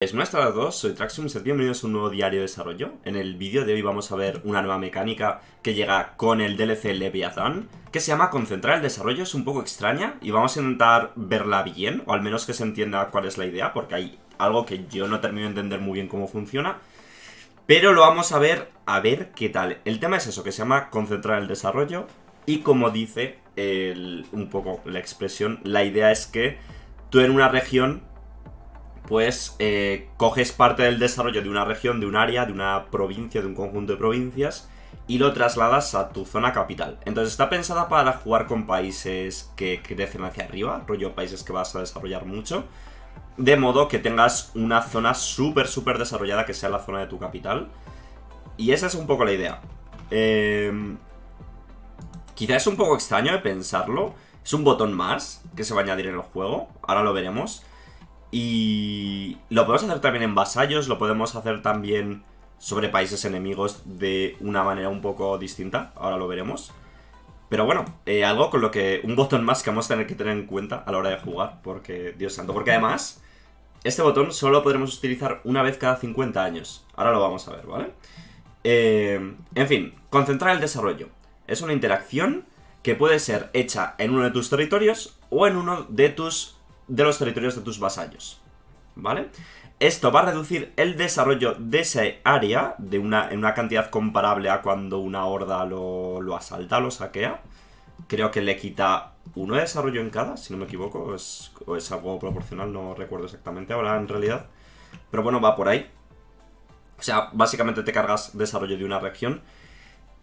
Es nuestra a todos, dos, soy Traxum, bienvenidos a un nuevo diario de desarrollo. En el vídeo de hoy vamos a ver una nueva mecánica que llega con el DLC Leviathan, que se llama concentrar el desarrollo, es un poco extraña, y vamos a intentar verla bien, o al menos que se entienda cuál es la idea, porque hay algo que yo no termino de entender muy bien cómo funciona, pero lo vamos a ver, a ver qué tal. El tema es eso, que se llama concentrar el desarrollo, y como dice un poco la expresión, la idea es que tú en una región pues eh, coges parte del desarrollo de una región, de un área, de una provincia, de un conjunto de provincias, y lo trasladas a tu zona capital. Entonces está pensada para jugar con países que crecen hacia arriba, rollo países que vas a desarrollar mucho, de modo que tengas una zona súper, súper desarrollada que sea la zona de tu capital. Y esa es un poco la idea. Em, quizá es un poco extraño de pensarlo. Es un botón más que se va a añadir en el juego, ahora lo veremos. Y lo podemos hacer también en vasallos, lo podemos hacer también sobre países enemigos de una manera un poco distinta, ahora lo veremos. Pero bueno, eh, algo con lo que. Un botón más que vamos a tener que tener en cuenta a la hora de jugar, porque. Dios santo. Porque además, este botón solo lo podremos utilizar una vez cada 50 años. Ahora lo vamos a ver, ¿vale? Eh, en fin, concentrar el desarrollo. Es una interacción que puede ser hecha en uno de tus territorios o en uno de tus de los territorios de tus vasallos. ¿Vale? Esto va a reducir el desarrollo de esa área de una, en una cantidad comparable a cuando una horda lo, asalta, lo saquea. Creo que le quita uno de desarrollo en cada, si no me equivoco, es, o es algo proporcional, no recuerdo exactamente ahora en realidad. Pero bueno, va por ahí. O sea, básicamente te cargas desarrollo de una región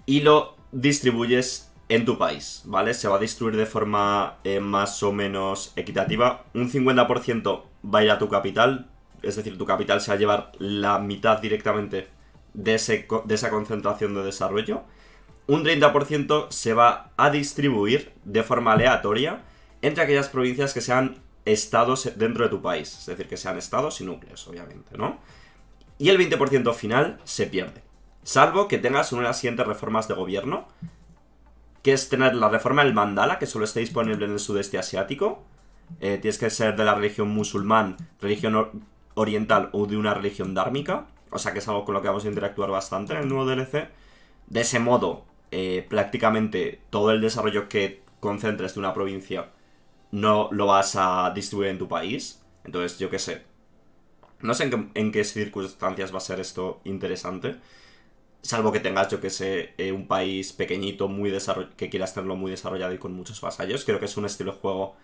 y lo distribuyes en tu país, ¿vale? Se va a distribuir de forma eh, más o menos equitativa. Un 50% va a ir a tu capital, es decir, tu capital se va a llevar la mitad directamente de, de esa concentración de desarrollo. Un 30% se va a distribuir de forma aleatoria entre aquellas provincias que sean estados dentro de tu país, es decir, que sean estados y núcleos, obviamente, ¿no? Y el 20% final se pierde, salvo que tengas unas siguientes reformas de gobierno que es tener la reforma del mandala, que solo está disponible en el sudeste asiático. Eh, tienes que ser de la religión musulmán, religión oriental o de una religión dármica. O sea que es algo con lo que vamos a interactuar bastante en el nuevo DLC. De ese modo, eh, prácticamente todo el desarrollo que concentres de una provincia no lo vas a distribuir en tu país. Entonces, yo qué sé. No sé en qué circunstancias va a ser esto interesante. Salvo que tengas, yo que sé, eh, un país pequeñito muy que quieras tenerlo muy desarrollado y con muchos vasallos. Creo que es un estilo de juego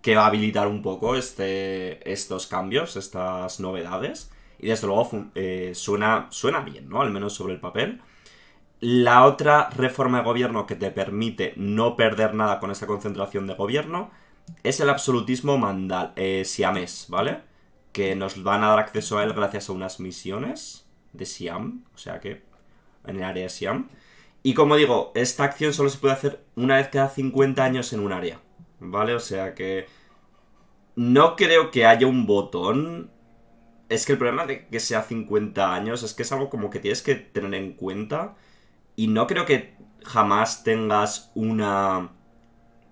que va a habilitar un poco este, estos cambios, estas novedades. Y desde luego eh, suena, suena bien, ¿no? Al menos sobre el papel. La otra reforma de gobierno que te permite no perder nada con esta concentración de gobierno es el absolutismo mandal, eh, siamés, ¿vale? Que nos van a dar acceso a él gracias a unas misiones de Siam, o sea que en el área Siam. Y como digo, esta acción solo se puede hacer una vez cada 50 años en un área, ¿vale? O sea que no creo que haya un botón. Es que el problema de que sea 50 años es que es algo como que tienes que tener en cuenta. Y no creo que jamás tengas una.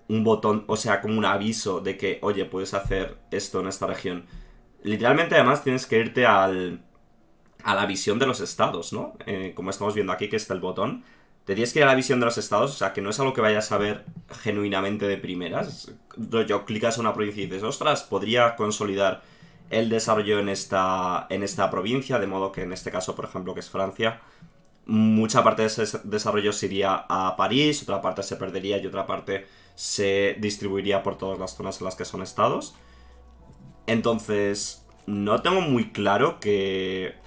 un botón, o sea, como un aviso de que, oye, puedes hacer esto en esta región. Literalmente, además, tienes que irte al a la visión de los estados, ¿no? Eh, como estamos viendo aquí, que está el botón. Te tienes que ir a la visión de los estados, o sea, que no es algo que vayas a ver genuinamente de primeras. Yo clicas una provincia y dices, ostras, podría consolidar el desarrollo en esta, en esta provincia, de modo que en este caso, por ejemplo, que es Francia, mucha parte de ese desarrollo se iría a París, otra parte se perdería y otra parte se distribuiría por todas las zonas en las que son estados. Entonces, no tengo muy claro que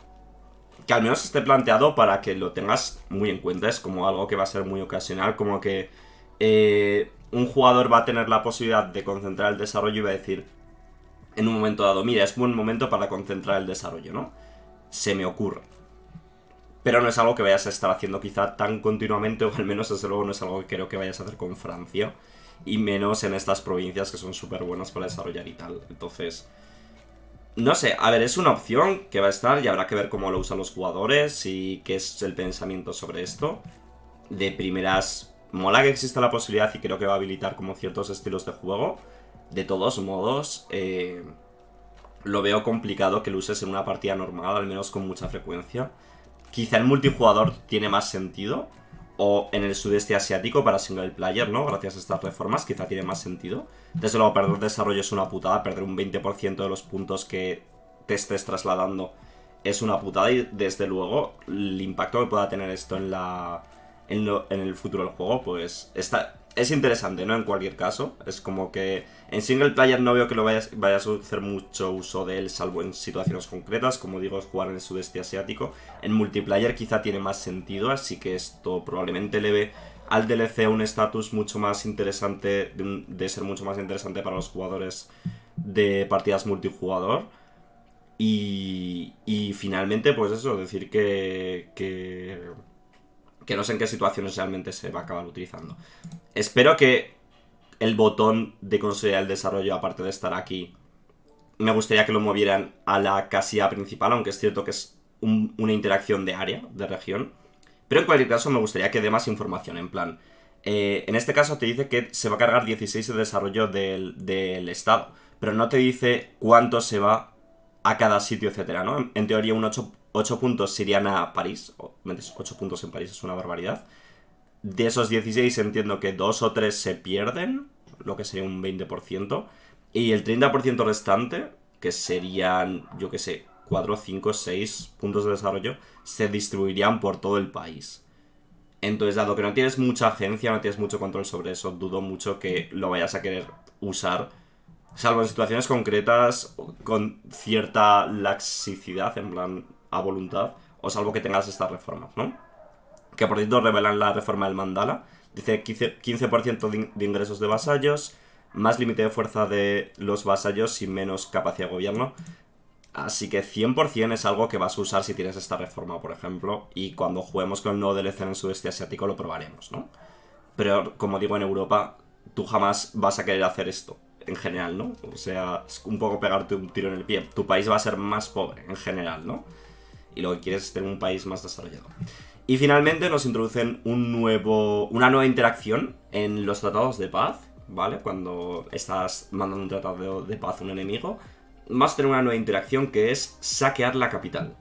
que al menos esté planteado para que lo tengas muy en cuenta. Es como algo que va a ser muy ocasional, como que eh, un jugador va a tener la posibilidad de concentrar el desarrollo y va a decir en un momento dado, mira, es buen momento para concentrar el desarrollo, ¿no? Se me ocurre. Pero no es algo que vayas a estar haciendo quizá tan continuamente, o al menos desde luego no es algo que creo que vayas a hacer con Francia, y menos en estas provincias que son súper buenas para desarrollar y tal. Entonces, no sé, a ver, es una opción que va a estar y habrá que ver cómo lo usan los jugadores y qué es el pensamiento sobre esto. De primeras, mola que exista la posibilidad y creo que va a habilitar como ciertos estilos de juego. De todos modos, eh, lo veo complicado que lo uses en una partida normal, al menos con mucha frecuencia. Quizá el multijugador tiene más sentido, o en el sudeste asiático para single player, ¿no? Gracias a estas reformas, quizá tiene más sentido. Desde luego, perder desarrollo es una putada, perder un 20% de los puntos que te estés trasladando es una putada y desde luego el impacto que pueda tener esto en la el futuro del juego, pues está es interesante, ¿no? En cualquier caso, es como que en single player no veo que lo vayas, a hacer mucho uso de él, salvo en situaciones concretas, como digo, es jugar en el sudeste asiático. En multiplayer quizá tiene más sentido, así que esto probablemente le ve al DLC un estatus mucho más interesante, de, ser mucho más interesante para los jugadores de partidas multijugador. Y, y finalmente, pues eso, decir que, que que no sé en qué situaciones realmente se va a acabar utilizando. Espero que el botón de conseguir el desarrollo, aparte de estar aquí, me gustaría que lo movieran a la casilla principal, aunque es cierto que es una interacción de área, de región. Pero en cualquier caso me gustaría que dé más información, en plan... Eh, en este caso te dice que se va a cargar 16 de desarrollo del, estado, pero no te dice cuánto se va a cada sitio, etcétera, en teoría un 8 8 puntos serían irían a París. 8 puntos en París, es una barbaridad. De esos 16 entiendo que 2 o 3 se pierden, lo que sería un 20%. Y el 30% restante, que serían, yo qué sé, 4, 5, 6 puntos de desarrollo, se distribuirían por todo el país. Entonces, dado que no tienes mucha agencia, no tienes mucho control sobre eso, dudo mucho que lo vayas a querer usar. Salvo en situaciones concretas, con cierta laxicidad, en plan, a voluntad, o salvo que tengas estas reformas, ¿no? Que por cierto revelan la reforma del mandala. Dice 15% de ingresos de vasallos, más límite de fuerza de los vasallos y menos capacidad de gobierno. Así que 100% es algo que vas a usar si tienes esta reforma, por ejemplo, y cuando juguemos con el nuevo DLC en el sudeste asiático lo probaremos, ¿no? Pero como digo, en Europa tú jamás vas a querer hacer esto, en general, ¿no? O sea, es un poco pegarte un tiro en el pie. Tu país va a ser más pobre, en general, ¿no? y lo que quieres es tener un país más desarrollado. Y finalmente nos introducen un nuevo, una nueva interacción en los tratados de paz, ¿vale? Cuando estás mandando un tratado de paz a un enemigo, vas a tener una nueva interacción que es saquear la capital.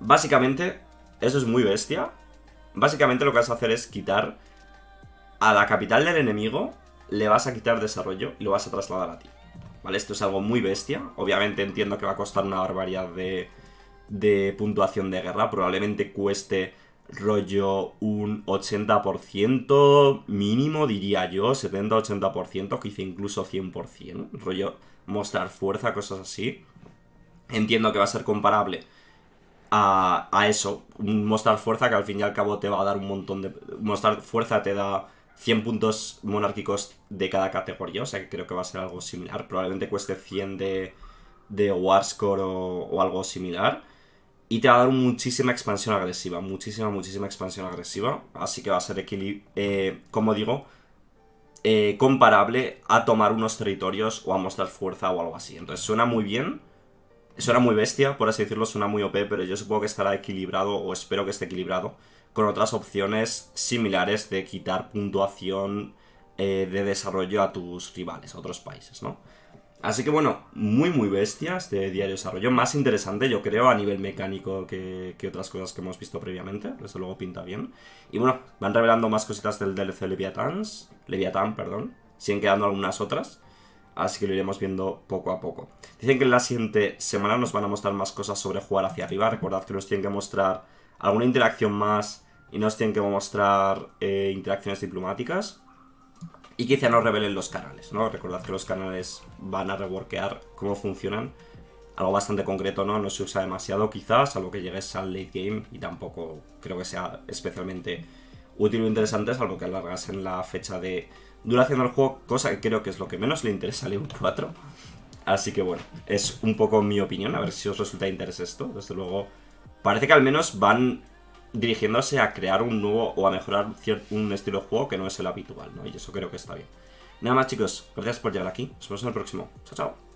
Básicamente, eso es muy bestia. Básicamente lo que vas a hacer es quitar a la capital del enemigo, le vas a quitar desarrollo y lo vas a trasladar a ti. ¿Vale? Esto es algo muy bestia. Obviamente entiendo que va a costar una barbaridad de de puntuación de guerra probablemente cueste rollo un 80% mínimo, diría yo, 70-80%, quizá incluso 100%, rollo mostrar fuerza, cosas así. Entiendo que va a ser comparable a, a eso, mostrar fuerza que al fin y al cabo te va a dar un montón de... Mostrar fuerza te da 100 puntos monárquicos de cada categoría, o sea que creo que va a ser algo similar, probablemente cueste 100 de, de Warscore o, o algo similar y te va a dar muchísima expansión agresiva, muchísima, muchísima expansión agresiva, así que va a ser, eh, como digo, eh, comparable a tomar unos territorios o a mostrar fuerza o algo así. Entonces suena muy bien, suena muy bestia, por así decirlo, suena muy OP, pero yo supongo que estará equilibrado o espero que esté equilibrado con otras opciones similares de quitar puntuación eh, de desarrollo a tus rivales, a otros países, ¿no? Así que bueno, muy muy bestia este diario de desarrollo, más interesante yo creo a nivel mecánico que, otras cosas que hemos visto previamente, eso luego pinta bien. Y bueno, van revelando más cositas del DLC Leviathans, Leviathan, perdón, siguen quedando algunas otras, así que lo iremos viendo poco a poco. Dicen que en la siguiente semana nos van a mostrar más cosas sobre jugar hacia arriba, recordad que nos tienen que mostrar alguna interacción más y nos tienen que mostrar eh, interacciones diplomáticas, y quizá no revelen los canales, ¿no? Recordad que los canales van a reworkear cómo funcionan. Algo bastante concreto, ¿no? No se usa demasiado quizás, a que llegues al late game y tampoco creo que sea especialmente útil o interesante, salvo que en la fecha de duración del juego, cosa que creo que es lo que menos le interesa a Leon 4. Así que bueno, es un poco mi opinión, a ver si os resulta de interés esto. Desde luego, parece que al menos van dirigiéndose a crear un nuevo o a mejorar un estilo de juego que no es el habitual, ¿no? Y eso creo que está bien. Nada más chicos, gracias por llegar aquí, nos vemos en el próximo. Chao, chao.